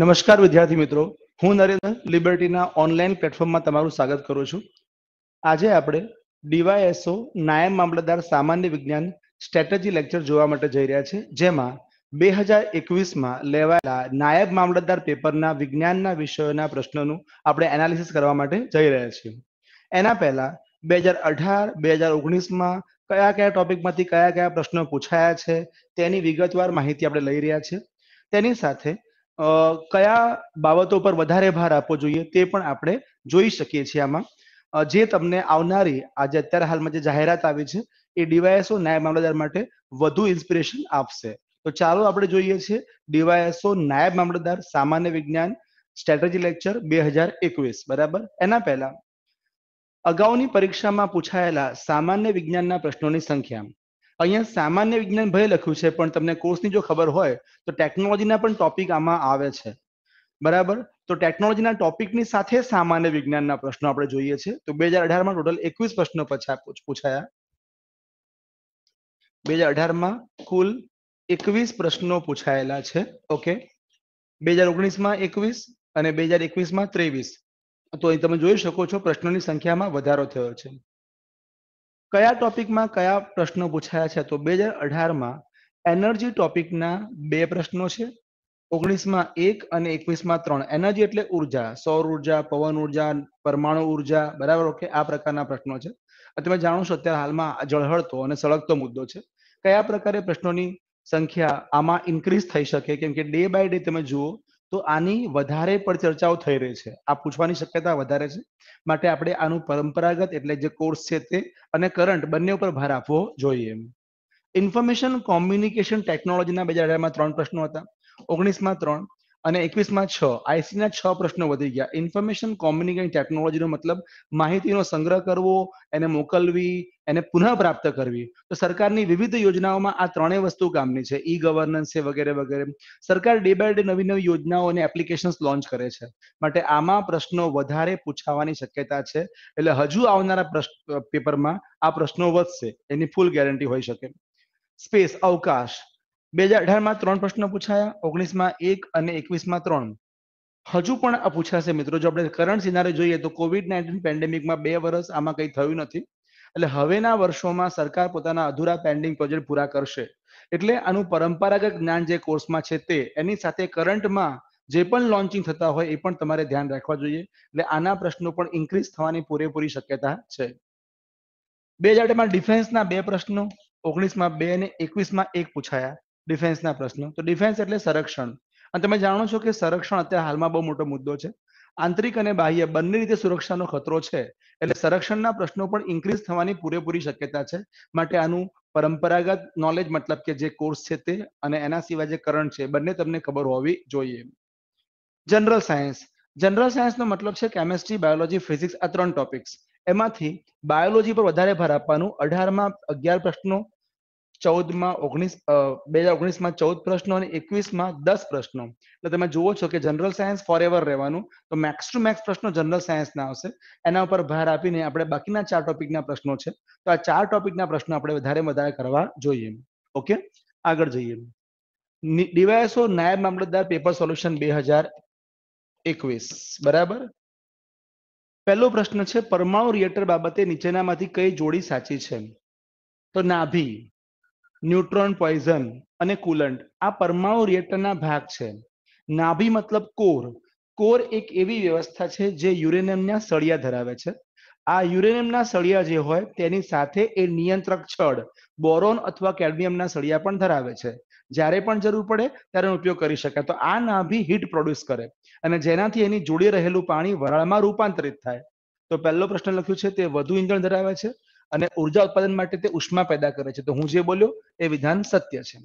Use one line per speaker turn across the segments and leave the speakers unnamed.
નમસ્કાર વિદ્યાર્થી મિત્રો હું નરેન્દ્ર લિબર્ટીના ઓનલાઈન પ્લેટફોર્મમાં તમારું સ્વાગત કરું છું આજે આપણે ડીવાયએસઓ નાયબ મામલતદાર સામાન્ય વિજ્ઞાન સ્ટ્રેટેજી લેક્ચર જોવા માટે જઈ રહ્યા છે જેમાં બે હજાર એકવીસમાં લેવાયેલા નાયબ મામલતદાર પેપરના વિજ્ઞાનના વિષયોના પ્રશ્નોનું આપણે એનાલિસિસ કરવા માટે જઈ રહ્યા છીએ એના પહેલા બે હજાર અઢાર બે હજાર ઓગણીસમાં કયા કયા ટોપિકમાંથી કયા કયા પ્રશ્નો પૂછાયા છે તેની વિગતવાર માહિતી આપણે લઈ રહ્યા છીએ તેની સાથે કયા બાબતો પર વધારે ભાર આપવો જોઈએ તે પણ આપણે જોઈ શકીએ છીએ આમાં જે તમને આવનારી આજે અત્યારે હાલમાં જે જાહેરાત આવી છે એ ડીવાયએસઓ નાયબ મામલતદાર માટે વધુ ઇન્સ્પિરેશન આપશે તો ચાલો આપણે જોઈએ છીએ ડીવાયએસઓ નાયબ મામલતદાર સામાન્ય વિજ્ઞાન સ્ટ્રેટેજી લેક્ચર બે હજાર એકવીસ બરાબર એના પહેલા અગાઉની પરીક્ષામાં પૂછાયેલા સામાન્ય વિજ્ઞાનના પ્રશ્નોની સંખ્યા અહીંયા સામાન્ય વિજ્ઞાન ભલે લખ્યું છે પણ તમને કોર્સની જો ખબર હોય તો ટેકનોલોજીના પણ ટોપિક આમાં આવે છે બરાબર તો ટેકનોલોજીના ટોપિકની સાથે સામાન્ય વિજ્ઞાનના પ્રશ્નો આપણે જોઈએ છે તો બે હજાર અઢારમાં ટોટલ એકવીસ પ્રશ્નો પૂછાયા બે હજાર અઢારમાં કુલ એકવીસ પ્રશ્નો પૂછાયેલા છે ઓકે બે હજાર ઓગણીસમાં એકવીસ અને બે હજાર એકવીસમાં ત્રેવીસ તો અહીં તમે જોઈ શકો છો પ્રશ્નોની સંખ્યામાં વધારો થયો છે કયા ટોપિકમાં કયા પ્રશ્નો પૂછાયા છે તો બે હજાર અઢારમાં એનર્જી ટોપિકના બે પ્રશ્નો છે ઓગણીસમાં એક અને એકવીસમાં ત્રણ એનર્જી એટલે ઉર્જા સૌર ઉર્જા પવન ઉર્જા પરમાણુ ઉર્જા બરાબર ઓકે આ પ્રકારના પ્રશ્નો છે તમે જાણો છો અત્યારે હાલમાં જળહળતો અને સળગતો મુદ્દો છે કયા પ્રકારે પ્રશ્નોની સંખ્યા આમાં ઇન્ક્રીઝ થઈ શકે કેમ કે ડે બાય ડે તમે જુઓ તો આની વધારે પર ચર્ચાઓ થઈ રહી છે આ પૂછવાની શક્યતા વધારે છે માટે આપણે આનું પરંપરાગત એટલે જે કોર્સ છે તે અને કરંટ બંને ઉપર ભાર આપવો જોઈએ ઇન્ફોર્મેશન કોમ્યુનિકેશન ટેકનોલોજીના બજારમાં ત્રણ પ્રશ્નો હતા ઓગણીસમાં ત્રણ અને એકવીસમાં છ આઈસીના છ પ્રશ્નો વધી ગયા ઇન્ફોર્મેશન કોમ્યુનિકેશન ટેકનોલોજીનો મતલબ માહિતીનો સંગ્રહ કરવો એને મોકલવી એને પુનઃપ્રાપ્ત કરવી તો સરકારની વિવિધ યોજનાઓમાં આ ત્રણેય વસ્તુ કામની છે ઈ ગવર્નન્સ છે વગેરે વગેરે સરકાર ડે બાય ડે નવી નવી યોજનાઓ અને એપ્લિકેશન્સ લોન્ચ કરે છે માટે આમાં પ્રશ્નો વધારે પૂછાવાની શક્યતા છે એટલે હજુ આવનારા પેપરમાં આ પ્રશ્નો વધશે એની ફૂલ ગેરંટી હોઈ શકે સ્પેસ અવકાશ બે હજાર અઢારમાં ત્રણ પ્રશ્નો પૂછાયા ઓગણીસમાં એક અને એકવીસમાં ત્રણ હજુ પણ આ પૂછાશે મિત્રો જો આપણે કરંટ સિનારે જોઈએ તો કોવિડ નાઇન્ટીન પેન્ડેમિકમાં બે વર્ષ આમાં કંઈ થયું નથી એટલે હવેના વર્ષોમાં સરકાર પોતાના અધૂરા પેન્ડિંગ પ્રોજેક્ટ પૂરા કરશે એટલે આનું પરંપરાગત જ્ઞાન જે કોર્સમાં છે તે એની સાથે કરંટમાં જે પણ લોન્ચિંગ થતા હોય એ પણ તમારે ધ્યાન રાખવા જોઈએ એટલે આના પ્રશ્નો પણ ઇન્ક્રીઝ થવાની પૂરેપૂરી શક્યતા છે બે હજાર ડિફેન્સના બે પ્રશ્નો ઓગણીસમાં બે અને એકવીસમાં એક પૂછાયા ડિફેન્સના પ્રશ્નો તો ડિફેન્સ એટલે સંરક્ષણ અને તમે જાણો છો કે સંરક્ષણ અત્યારે હાલમાં બહુ મોટો મુદ્દો છે આંતરિક અને બાહ્ય બંને રીતે સુરક્ષાનો ખતરો છે એટલે સંરક્ષણના પ્રશ્નો પણ ઇન્ક્રીઝ થવાની પૂરેપૂરી શક્યતા છે માટે આનું પરંપરાગત નોલેજ મતલબ કે જે કોર્સ છે તે અને એના સિવાય જે કરંટ છે બંને તમને ખબર હોવી જોઈએ જનરલ સાયન્સ જનરલ સાયન્સનો મતલબ છે કેમેસ્ટ્રી બાયોલોજી ફિઝિક્સ આ ત્રણ ટોપિક્સ એમાંથી બાયોલોજી પર વધારે ભાર આપવાનું અઢારમાં અગિયાર પ્રશ્નો ચૌદમાં ઓગણીસ બે હજાર ઓગણીસમાં ચૌદ પ્રશ્નો અને એકવીસમાં દસ પ્રશ્નો એટલે તમે જુઓ છો કે જનરલ સાયન્સ ફોર એવર રહેવાનું તો મેક્સ ટુ મેક્સ પ્રશ્નો જનરલ સાયન્સના આવશે એના ઉપર ભાર આપીને આપણે બાકીના ચાર ટોપિકના પ્રશ્નો છે તો આ ચાર ટોપિકના પ્રશ્નો આપણે વધારે વધારે કરવા જોઈએ ઓકે આગળ જઈએ ડીવાયએસઓ નાયબ મામલતદાર પેપર સોલ્યુશન બે હજાર એકવીસ બરાબર પહેલો પ્રશ્ન છે પરમાણુ રિએક્ટર બાબતે નીચેનામાંથી કઈ જોડી સાચી છે તો નાભી ન્યુટ્રોન પોઈઝન અને કુલન્ટ આ પરમાણુ રિએક્ટરના ભાગ છે નાભી મતલબ કોર કોર એક એવી વ્યવસ્થા છે જે યુરેનિયમના સળિયા ધરાવે છે આ યુરેનિયમના સળિયા જે હોય તેની સાથે એ નિયંત્રક છડ બોરોન અથવા કેડમિયમના સળિયા પણ ધરાવે છે જ્યારે પણ જરૂર પડે ત્યારે ઉપયોગ કરી શકાય તો આ નાભી હીટ પ્રોડ્યુસ કરે અને જેનાથી એની જોડી રહેલું પાણી વરાળમાં રૂપાંતરિત થાય તો પહેલો પ્રશ્ન લખ્યું છે તે વધુ ઈંધણ ધરાવે છે અને ઉર્જા ઉત્પાદન માટે તે ઉષ્મા પેદા કરે છે તો હું જે બોલ્યો એ વિધાન સત્ય છે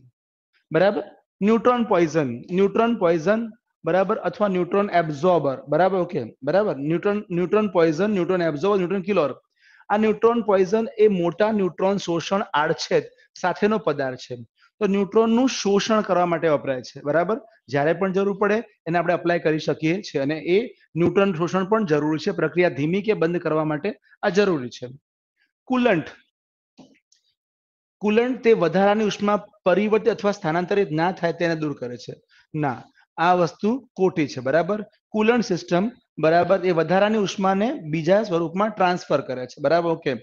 બરાબર ન્યુટ્રોન પોઈઝન ન્યુટ્રોન પોઈઝન બરાબર અથવા ન્યુટ્રોન એબ્ઝોર્બર બરાબર ઓકે બરાબર neutron neutron poison neutron absorber neutron killer આ ન્યુટ્રોન પોઈઝન એ મોટા ન્યુટ્રોન શોષણ આડછેદ સાથેનો પદાર્થ છે તો ન્યુટ્રોનનું શોષણ કરવા માટે વપરાય છે બરાબર જ્યારે પણ જરૂર પડે એને આપણે અપ્લાય કરી શકીએ છીએ અને એ ન્યુટ્રોન શોષણ પણ જરૂરી છે પ્રક્રિયા ધીમી કે બંધ કરવા માટે આ જરૂરી છે કુલંટ કુલંટ તે વધારાની ઉષ્મા પરિવર્તિત અથવા સ્થાનાંતરિત ના થાય તેને દૂર કરે છે ના આ વસ્તુ કોટી છે બરાબર કુલંટ સિસ્ટમ બરાબર એ વધારાની ઉષ્માને બીજા સ્વરૂપમાં ટ્રાન્સફર કરે છે બરાબર ઓકે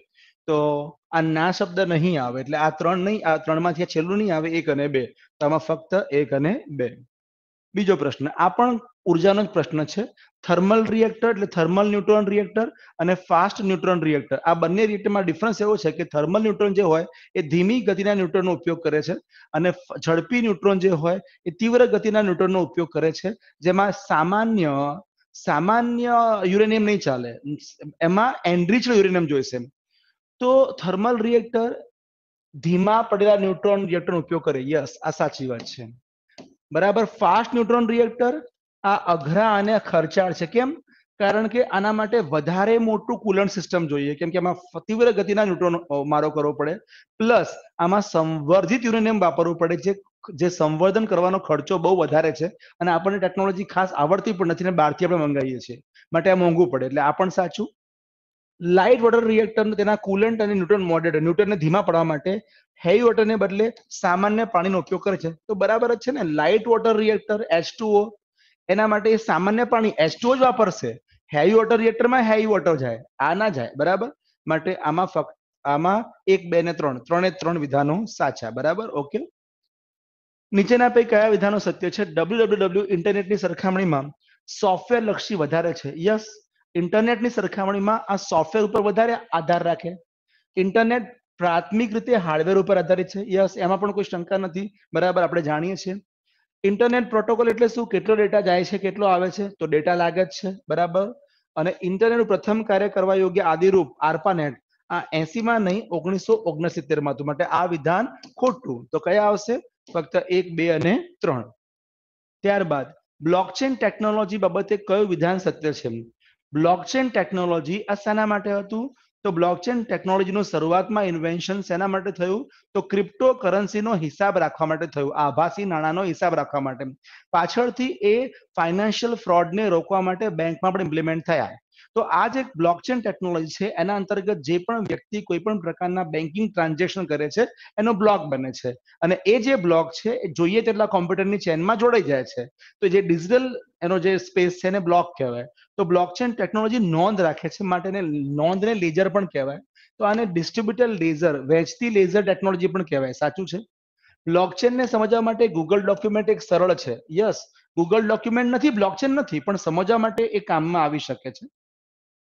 તો આ ના શબ્દ નહીં આવે એટલે આ ત્રણ નહીં આ ત્રણમાંથી આ છેલ્લું નહીં આવે એક અને બે તો આમાં ફક્ત એક અને બે બીજો પ્રશ્ન આ પણ ઉર્જાનો જ પ્રશ્ન છે થર્મલ રિએક્ટર એટલે થર્મલ ન્યુટ્રોન રિએક્ટર અને ફાસ્ટ ન્યુટ્રોન રિએક્ટર આ બંને રિએક્ટરમાં ડિફરન્સ એવો છે કે થર્મલ ન્યુટ્રોન જે હોય એ ધીમી ગતિના ન્યુટ્રોનનો ઉપયોગ કરે છે અને ઝડપી ન્યુટ્રોન જે હોય એ તીવ્ર ગતિના ન્યુટ્રોનનો ઉપયોગ કરે છે જેમાં સામાન્ય સામાન્ય યુરેનિયમ નહીં ચાલે એમાં એનરીચડ યુરેનિયમ જોઈશે તો થર્મલ રિએક્ટર ધીમા પડેલા ન્યુટ્રોન રિએક્ટરનો ઉપયોગ કરે યસ આ સાચી વાત છે બરાબર ફાસ્ટ ન્યુટ્રોન રિએક્ટર આ અઘરા અને ખર્ચાળ છે કેમ કારણ કે આના માટે વધારે મોટું કુલન સિસ્ટમ જોઈએ કેમ કે આમાં તીવ્ર ગતિના ન્યુટ્રોન મારો કરવો પડે પ્લસ આમાં સંવર્ધિત યુરેનિયમ વાપરવું પડે જે જે સંવર્ધન કરવાનો ખર્ચો બહુ વધારે છે અને આપણને ટેકનોલોજી ખાસ આવડતી પણ નથી ને બહારથી આપણે મંગાવીએ છીએ માટે આ મોંઘું પડે એટલે આ પણ સાચું લાઇટ વોટર રિએક્ટર તેના કુલન્ટ અને ન્યુટન મોડેટ ન્યુટનને ધીમા પડવા માટે હેવી વોટરને બદલે સામાન્ય પાણીનો ઉપયોગ કરે છે તો બરાબર જ છે ને light water reactor H two O એના માટે એ સામાન્ય પાણી એચ જ વાપરશે હેવી વોટર રિએક્ટરમાં હેવી વોટર જાય આ ના જાય બરાબર માટે આમાં ફક્ત આમાં એક બે ને ત્રણ ત્રણે ત્રણ વિધાનો સાચા બરાબર ઓકે નીચેના પૈકી કયા વિધાનો સત્ય છે ડબલ્યુ ડબલ્યુ ડબલ્યુ ઇન્ટરનેટની સરખામણીમાં સોફ્ટવેર લક્ષી વધારે છે યસ ઇન્ટરનેટની સરખામણીમાં આ સોફ્ટવેર ઉપર વધારે આધાર રાખે ઇન્ટરનેટ પ્રાથમિક રીતે હાર્ડવેર ઉપર આધારિત છે યસ એમાં પણ કોઈ શંકા નથી બરાબર આપણે જાણીએ છીએ ઇન્ટરનેટ પ્રોટોકોલ એટલે શું કેટલો ડેટા જાય છે કેટલો આવે છે તો ડેટા લાગે જ છે બરાબર અને ઇન્ટરનેટનું પ્રથમ કાર્ય કરવા યોગ્ય આદિરૂપ આર્પાનેટ આ એસીમાં નહીં ઓગણીસો ઓગણસિત્તેર માં હતું માટે આ વિધાન ખોટું તો કયા આવશે ફક્ત એક બે અને ત્રણ ત્યારબાદ બ્લોકચેન ટેકનોલોજી બાબતે કયું વિધાન સત્ય છે બ્લોકચેન ટેકનોલોજી આ શાના માટે હતું તો બ્લોકચેન ટેકનોલોજીનું શરૂઆતમાં ઇન્વેન્શન શેના માટે થયું તો ક્રિપ્ટો કરન્સીનો હિસાબ રાખવા માટે થયું આભાસી નાણાંનો હિસાબ રાખવા માટે પાછળથી એ ફાઇનાન્શિયલ ફ્રોડને રોકવા માટે બેંકમાં પણ ઇમ્પ્લિમેન્ટ થયા તો આ જે બ્લોકચેન ટેકનોલોજી છે એના અંતર્ગત જે પણ વ્યક્તિ કોઈ પણ પ્રકારના બેન્કિંગ ટ્રાન્ઝેક્શન કરે છે એનો બ્લોક બને છે અને એ જે બ્લોક છે એ જોઈએ તેટલા કોમ્પ્યુટરની ચેનમાં જોડાઈ જાય છે તો જે ડિજિટલ એનો જે સ્પેસ છે એને બ્લોક કહેવાય તો બ્લોકચેન ટેકનોલોજી નોંધ રાખે છે માટે એને નોંધને લેઝર પણ કહેવાય તો આને ડિસ્ટ્રીબ્યુટર લેઝર વહેંચતી લેઝર ટેકનોલોજી પણ કહેવાય સાચું છે બ્લોકચેનને સમજવા માટે ગૂગલ ડોક્યુમેન્ટ એક સરળ છે યસ ગૂગલ ડોક્યુમેન્ટ નથી બ્લોકચેન નથી પણ સમજવા માટે એ કામમાં આવી શકે છે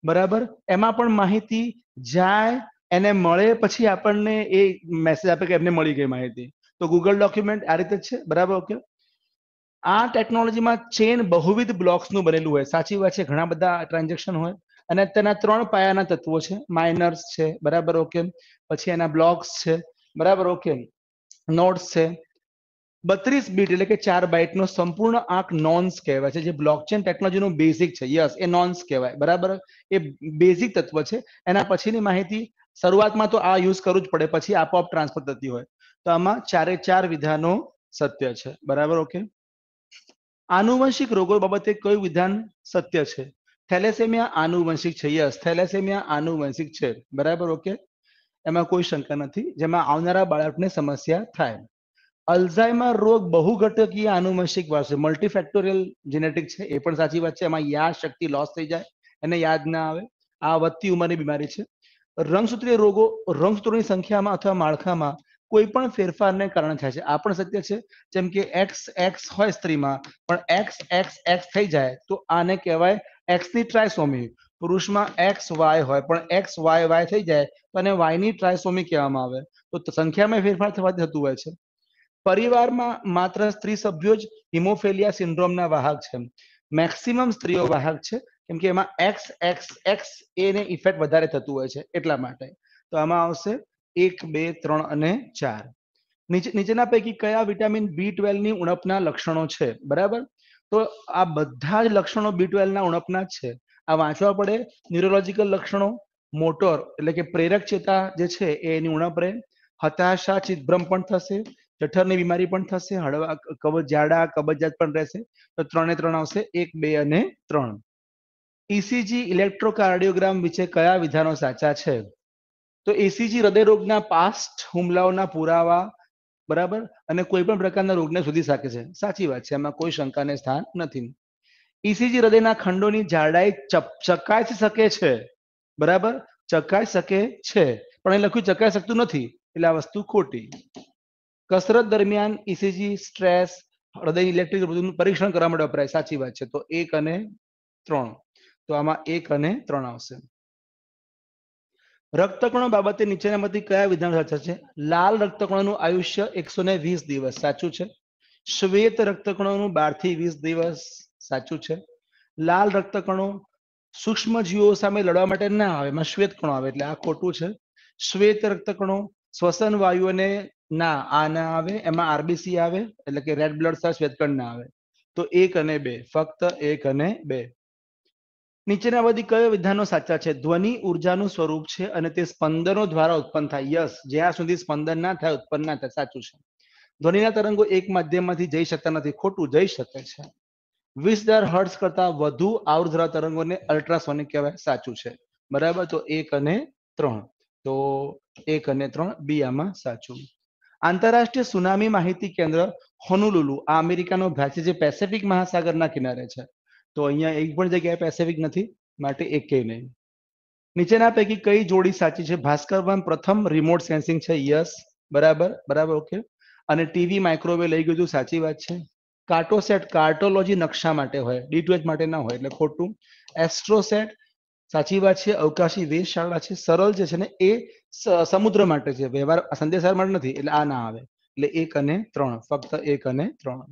બરાબર એમાં પણ માહિતી જાય એને મળે પછી આપણને એ મેસેજ આપે કે એમને મળી ગઈ માહિતી તો ગૂગલ ડોક્યુમેન્ટ આ રીતે છે બરાબર ઓકે આ ટેકનોલોજીમાં ચેન બહુવિધ બ્લોક્સનું બનેલું હોય સાચી વાત છે ઘણા બધા ટ્રાન્ઝેક્શન હોય અને તેના ત્રણ પાયાના તત્વો છે માઇનર્સ છે બરાબર ઓકે પછી એના બ્લોક્સ છે બરાબર ઓકે નોટ્સ છે બત્રીસ બીટ એટલે કે ચાર બાઇટ નો સંપૂર્ણ આંક નોન્સ કહેવાય છે જે બ્લોકચેન નું બેઝિક છે યસ એ નોન્સ કહેવાય બરાબર એ બેઝિક તત્વ છે એના પછીની માહિતી શરૂઆતમાં તો આ યુઝ કરવું જ પડે પછી આપોઆપ ટ્રાન્સફર થતી હોય તો આમાં ચારે ચાર વિધાનો સત્ય છે બરાબર ઓકે આનુવંશિક રોગો બાબતે કયું વિધાન સત્ય છે થેલેસેમિયા આનુવંશિક છે યસ થેલેસેમિયા આનુવંશિક છે બરાબર ઓકે એમાં કોઈ શંકા નથી જેમાં આવનારા બાળકને સમસ્યા થાય અલ્ઝાઇમર રોગ બહુઘટકીય આનુવંશિક વાર મલ્ટીફેક્ટોરિયલ જેનેટિક છે એ પણ સાચી વાત છે એમાં યાદ શક્તિ લોસ થઈ જાય એને યાદ ના આવે આ વધતી ઉંમરની બીમારી છે રંગસૂત્રીય રોગો રંગસૂત્રોની સંખ્યામાં અથવા માળખામાં કોઈ પણ ફેરફારને કારણે થાય છે આ પણ સત્ય છે જેમ કે એક્સ એક્સ હોય સ્ત્રીમાં પણ એક્સ એક્સ એક્સ થઈ જાય તો આને કહેવાય એક્સ ની ટ્રાયસોમી પુરુષમાં એક્સ વાય હોય પણ એક્સ વાય વાય થઈ જાય તો એને વાય ટ્રાયસોમી કહેવામાં આવે તો સંખ્યામાં ફેરફાર થવાથી થતું હોય છે પરિવારમાં માત્ર સ્ત્રી સભ્યો જ હિમોફેલિયા સિન્ડ્રોમના વાહક છે મેક્સિમમ સ્ત્રીઓ વાહક છે કેમ કે એમાં એક્સ એક્સ એક્સ એને ઇફેક્ટ વધારે થતું હોય છે એટલા માટે તો આમાં આવશે એક બે ત્રણ અને ચાર નીચે નીચેના પૈકી કયા વિટામિન બી ટ્વેલ્વની ઉણપના લક્ષણો છે બરાબર તો આ બધા જ લક્ષણો બી ટ્વેલ્વના ઉણપના જ છે આ વાંચવા પડે ન્યુરોલોજીકલ લક્ષણો મોટોર એટલે કે પ્રેરક ચેતા જે છે એ એની ઉણપ રહે હતાશા ચિતભ્રમ પણ થશે જઠરની બીમારી પણ થશે હળવા કબજ જાડા કબજિયાત પણ રહેશે તો ત્રણે ત્રણ આવશે એક બે અને ત્રણ ઈસીજી e ઇલેક્ટ્રોકાર્ડિયોગ્રામ વિશે કયા વિધાનો સાચા છે તો એસીજી e હૃદયરોગના પાસ્ટ હુમલાઓના પુરાવા બરાબર અને કોઈ પણ પ્રકારના રોગને શોધી શકે છે સાચી વાત છે એમાં કોઈ શંકાને સ્થાન નથી ઈસીજી e હૃદયના ખંડોની જાડાઈ ચકાસી શકે છે બરાબર ચકાઈ શકે છે પણ એ લખ્યું ચકાઈ શકતું નથી એટલે આ વસ્તુ ખોટી કસરત દરમિયાન ઇસીજી e સ્ટ્રેસ હૃદય ઇલેક્ટ્રિક બધું પરીક્ષણ કરવા માટે વપરાય સાચી વાત છે તો એક અને ત્રણ તો આમાં એક અને ત્રણ આવશે રક્તકણો બાબતે નીચેનામાંથી કયા વિધાન સાચા છે લાલ રક્તકણોનું આયુષ્ય એકસો ને વીસ દિવસ સાચું છે શ્વેત રક્તકણોનું બાર થી વીસ દિવસ સાચું છે લાલ રક્તકણો સૂક્ષ્મ જીવો સામે લડવા માટે ના આવે એમાં શ્વેત કણો આવે એટલે આ ખોટું છે શ્વેત રક્તકણો શ્વસન વાયુઓને ના આ ના આવે એમાં આરબીસી આવે એટલે કે રેડ બ્લડ સેલ શ્વેતકણ ના આવે તો એક અને બે ફક્ત એક અને બે નીચેના બધી કયો વિધાનો સાચા છે ધ્વનિ ઉર્જાનું સ્વરૂપ છે અને તે સ્પંદનો દ્વારા ઉત્પન્ન થાય યસ જ્યાં સુધી સ્પંદન ના થાય ઉત્પન્ન ના થાય સાચું છે ધ્વનિના તરંગો એક માધ્યમમાંથી જઈ શકતા નથી ખોટું જઈ શકે છે વીસ હજાર હર્ટ્સ કરતા વધુ આવર તરંગોને અલ્ટ્રાસોનિક કહેવાય સાચું છે બરાબર તો એક અને ત્રણ તો એક અને ત્રણ બી આમાં સાચું આંતરરાષ્ટ્રીય સુનામી માહિતી કેન્દ્ર હોનુલુલુ આ અમેરિકાનો ભાગ છે જે પેસેફિક મહાસાગરના કિનારે છે તો અહીંયા એક પણ જગ્યાએ પેસેફિક નથી માટે એકે નહીં નીચેના પૈકી કઈ જોડી સાચી છે ભાસ્કરમાં પ્રથમ રિમોટ સેન્સિંગ છે યસ બરાબર બરાબર ઓકે અને ટીવી માઇક્રોવેવ લઈ ગયું સાચી વાત છે કાર્ટોસેટ કાર્ટોલોજી નકશા માટે હોય ડીટુએચ માટે ના હોય એટલે ખોટું એસ્ટ્રોસેટ સાચી વાત છે અવકાશી વેધશાળા છે સરળ જે છે ને એ સમુદ્ર માટે છે વ્યવહાર સંદેશાર માટે નથી એટલે આ ના આવે એટલે એક અને ત્રણ ફક્ત એક અને ત્રણ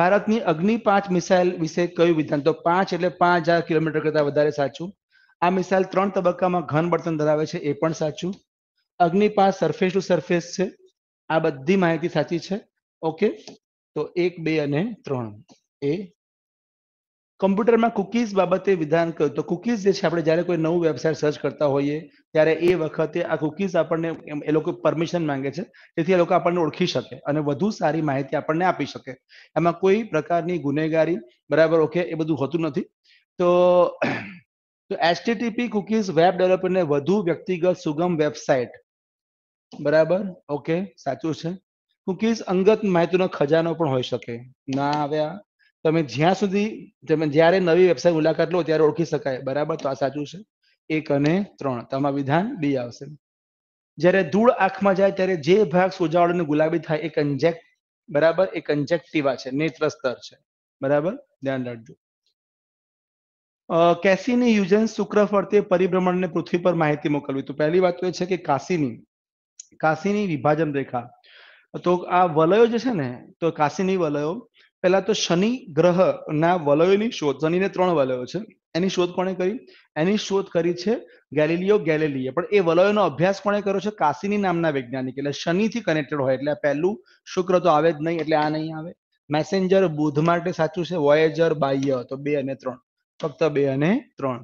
ભારતની અગ્નિ પાંચ મિસાઇલ વિશે કયું વિધાન તો પાંચ એટલે પાંચ હજાર કિલોમીટર કરતા વધારે સાચું આ મિસાઇલ ત્રણ તબક્કામાં ઘન બળતણ ધરાવે છે એ પણ સાચું અગ્નિ પાંચ સરફેસ ટુ સરફેસ છે આ બધી માહિતી સાચી છે ઓકે તો એક બે અને ત્રણ એ કોમ્પ્યુટરમાં કુકીઝ બાબતે વિધાન કહ્યું તો કુકીઝ જે છે આપણે જ્યારે કોઈ નવું વેબસાઇટ સર્ચ કરતા હોઈએ ત્યારે એ વખતે આ કુકીઝ આપણને એ લોકો પરમિશન માંગે છે તેથી એ લોકો આપણને ઓળખી શકે અને વધુ સારી માહિતી આપણને આપી શકે એમાં કોઈ પ્રકારની ગુનેગારી બરાબર ઓકે એ બધું હોતું નથી તો તો એચટીટીપી કુકીઝ વેબ ડેવલપરને વધુ વ્યક્તિગત સુગમ વેબસાઇટ બરાબર ઓકે સાચું છે કુકીઝ અંગત માહિતીનો ખજાનો પણ હોઈ શકે ના આવ્યા તમે જ્યાં સુધી તમે જ્યારે નવી વેબસાઇટ મુલાકાત લો ત્યારે ઓળખી શકાય બરાબર તો આ સાચું છે એક અને ત્રણ તમારું વિધાન બી આવશે જ્યારે ધૂળ આંખમાં જાય ત્યારે જે ભાગ સોજાવાળો અને ગુલાબી થાય એ કન્જેક્ટ બરાબર એ કન્જેક્ટિવા છે નેત્ર સ્તર છે બરાબર ધ્યાન રાખજો કેસીની યુઝન શુક્ર ફરતે પરિભ્રમણને પૃથ્વી પર માહિતી મોકલવી તો પહેલી વાત એ છે કે કાશીની કાશીની વિભાજન રેખા તો આ વલયો જે છે ને તો કાશીની વલયો પહેલા તો શનિ ગ્રહ ના વલયોની શોધ શનિને ત્રણ વલયો છે એની શોધ કોણે કરી એની શોધ કરી છે ગેલિલિયો ગેલેલીએ પણ એ વલયોનો અભ્યાસ કોણે કર્યો છે કાસિની નામના વૈજ્ઞાનિક એટલે શનિથી કનેક્ટેડ હોય એટલે પહેલું શુક્ર તો આવે જ નહીં એટલે આ નહીં આવે મેસેન્જર બુધ માટે સાચું છે વોયેજર બાહ્ય તો બે અને ત્રણ ફક્ત બે અને ત્રણ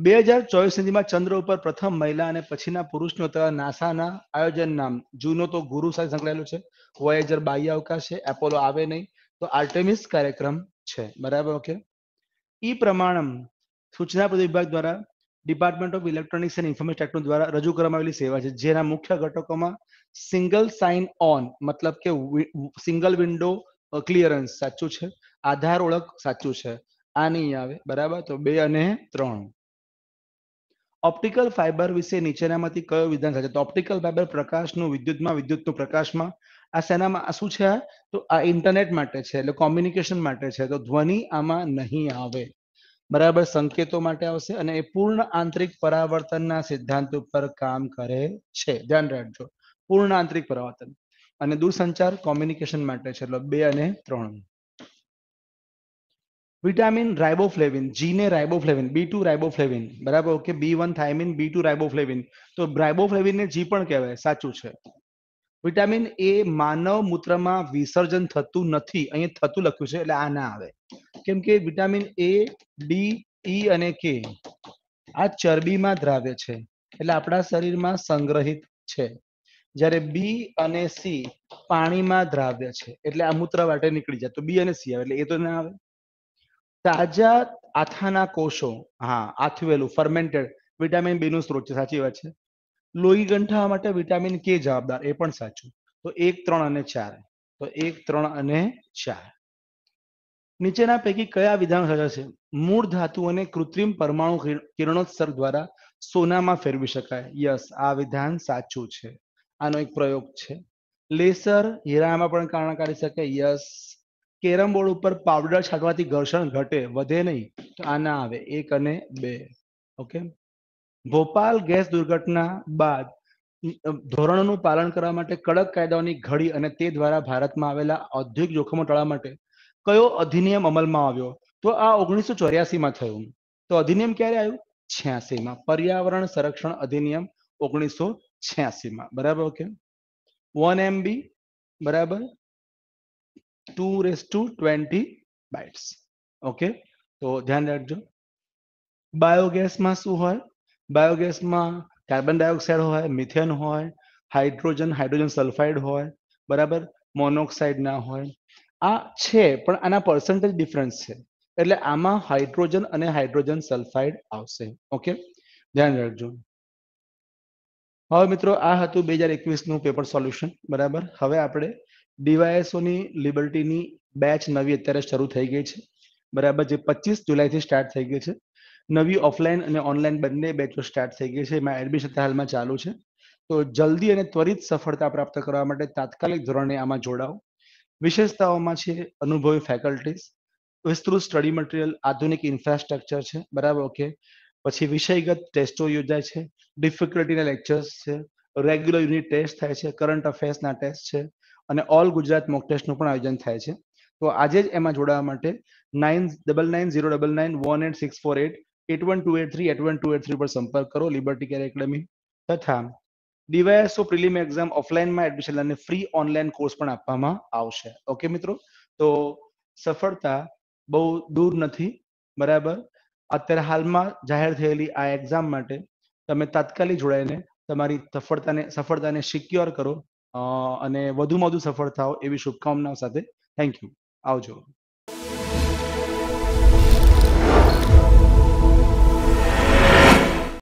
બે હજાર ચોવીસ સુધીમાં ચંદ્ર ઉપર પ્રથમ મહિલા અને પછીના પુરુષનો તથા નાસાના આયોજન નામ જૂનો તો ગુરુ સાથે સંકળાયેલો છે વોયેજર બાહ્ય અવકાશ છે એપોલો આવે નહીં તો આર્ટેમિસ કાર્યક્રમ છે બરાબર ઓકે ઈ પ્રમાણમ સૂચના વિભાગ દ્વારા department of electronics and information technology દ્વારા રજૂ કરવામાં આવેલી સેવા છે જેના મુખ્ય ઘટકોમાં સિંગલ સાઇન ઓન મતલબ કે સિંગલ વિન્ડો ક્લિયરન્સ સાચું છે આધાર ઓળખ સાચું છે આ નહીં આવે બરાબર તો બે અને ત્રણ ઓપ્ટિકલ ફાઇબર વિશે નીચેનામાંથી કયો વિધાન સાચું તો ઓપ્ટિકલ ફાઇબર પ્રકાશનું વિદ્યુતમાં વિદ્યુતનું પ્રકાશમાં આ શેનામાં આ શું છે તો આ ઇન્ટરનેટ માટે છે એટલે કોમ્યુનિકેશન માટે છે તો ધ્વનિ આમાં નહીં આવે બરાબર સંકેતો માટે આવશે અને એ પૂર્ણ આંતરિક પરાવર્તનના સિદ્ધાંત ઉપર કામ કરે છે ધ્યાન રાખજો પૂર્ણ આંતરિક પરાવર્તન અને દૂરસંચાર કોમ્યુનિકેશન માટે છે એટલે બે અને ત્રણ વિટામિન રાઇબોફ્લેવિન જી ને રાઇબોફ્લેવિન બી ટુ રાઇબોફ્લેવિન બરાબર okay B one thiamine B two riboflavin તો રાઇબોફ્લેવિન ને જી પણ કહેવાય સાચું છે વિટામિન એ માનવ મૂત્રમાં વિસર્જન થતું નથી અહીંયા થતું લખ્યું છે એટલે આ ના આવે કેમ કે વિટામિન એ ડી ઈ અને કે આ ચરબીમાં દ્રાવ્ય છે એટલે આપણા શરીરમાં સંગ્રહિત છે જ્યારે બી અને સી પાણીમાં દ્રાવ્ય છે એટલે આ મૂત્ર માટે નીકળી જાય તો બી અને સી આવે એટલે એ તો ના આવે તાજા આથાના કોષો હા આથવેલું ફર્મેન્ટેડ વિટામિન બી નું સ્ત્રોત છે સાચી વાત છે લોહી ગંઠા માટે વિટામિન કે જવાબદાર એ પણ સાચું તો એક ત્રણ અને ચાર તો એક ત્રણ અને ચાર નીચેના પૈકી કયા વિધાન સાચા છે મૂળ ધાતુ અને કૃત્રિમ પરમાણુ કિરણોત્સર્ગ દ્વારા સોનામાં ફેરવી શકાય યસ આ વિધાન સાચું છે આનો એક પ્રયોગ છે લેસર હીરામાં પણ કારણકારી શકે યસ કેરમ બોર્ડ ઉપર પાવડર છાંટવાથી ઘર્ષણ ઘટે વધે નહીં તો આવે એક અને બે ઓકે ભોપાલ ગેસ દુર્ઘટના બાદ ધોરણોનું પાલન કરવા માટે કડક કાયદાઓની ઘડી અને તે દ્વારા ભારતમાં આવેલા ઔદ્યોગિક જોખમો ટાળવા માટે કયો અધિનિયમ અમલમાં આવ્યો તો આ ઓગણીસો ચોર્યાસીમાં થયું તો અધિનિયમ ક્યારે આવ્યું છ્યાસીમાં પર્યાવરણ સંરક્ષણ અધિનિયમ ઓગણીસો છ્યાસીમાં બરાબર ઓકે વન એમબી બરાબર two raise to twenty bytes okay તો ધ્યાન રાખજો બાયોગેસમાં શું હોય બાયોગેસમાં કાર્બન ડાયોક્સાઇડ હોય મિથેન હોય હાઇડ્રોજન હાઇડ્રોજન સલ્ફાઇડ હોય બરાબર મોનોક્સાઇડ ના હોય આ છે પણ આના પર્સન્ટેજ ડિફરન્સ છે એટલે આમાં હાઇડ્રોજન અને હાઇડ્રોજન સલ્ફાઇડ આવશે ઓકે ધ્યાન રાખજો હવે મિત્રો આ હતું બે હજાર એકવીસનું પેપર સોલ્યુશન બરાબર હવે આપણે ડીવાયએસઓની લિબર્ટીની બેચ નવી અત્યારે શરૂ થઈ ગઈ છે બરાબર જે પચીસ જુલાઈથી સ્ટાર્ટ થઈ ગઈ છે નવી ઓફલાઈન અને ઓનલાઈન બંને બેચો સ્ટાર્ટ થઈ ગઈ છે એમાં એડમિશન હાલમાં ચાલુ છે તો જલ્દી અને ત્વરિત સફળતા પ્રાપ્ત કરવા માટે તાત્કાલિક ધોરણે આમાં જોડાઓ વિશેષતાઓમાં છે અનુભવી ફેકલ્ટીઝ વિસ્તૃત સ્ટડી મટીરિયલ આધુનિક ઇન્ફ્રાસ્ટ્રક્ચર છે બરાબર ઓકે પછી વિષયગત ટેસ્ટો યોજાય છે ડિફિકલ્ટીના લેક્ચર્સ છે રેગ્યુલર યુનિટ ટેસ્ટ થાય છે કરંટ અફેર્સના ટેસ્ટ છે અને ઓલ ગુજરાત મોક ટેસ્ટનું પણ આયોજન થાય છે તો આજે જ એમાં જોડાવા માટે nine double nine zero double nine one eight six four eight eight one two eight three eight one two eight three પર સંપર્ક કરો લિબર્ટી કેર એકેડમી તથા ડીવાયએસઓ પ્રિલિમ એક્ઝામ ઓફલાઇનમાં એડમિશન અને ફ્રી ઓનલાઇન કોર્સ પણ આપવામાં આવશે okay મિત્રો તો સફળતા બહુ દૂર નથી બરાબર અત્યારે હાલમાં જાહેર થયેલી આ એક્ઝામ માટે તમે તાત્કાલિક જોડાઈને તમારી સફળતાને સફળતાને સિક્યોર કરો અને વધુમાં વધુ સફળ થાઓ એવી શુભકામનાઓ સાથે થેન્ક યુ આવજો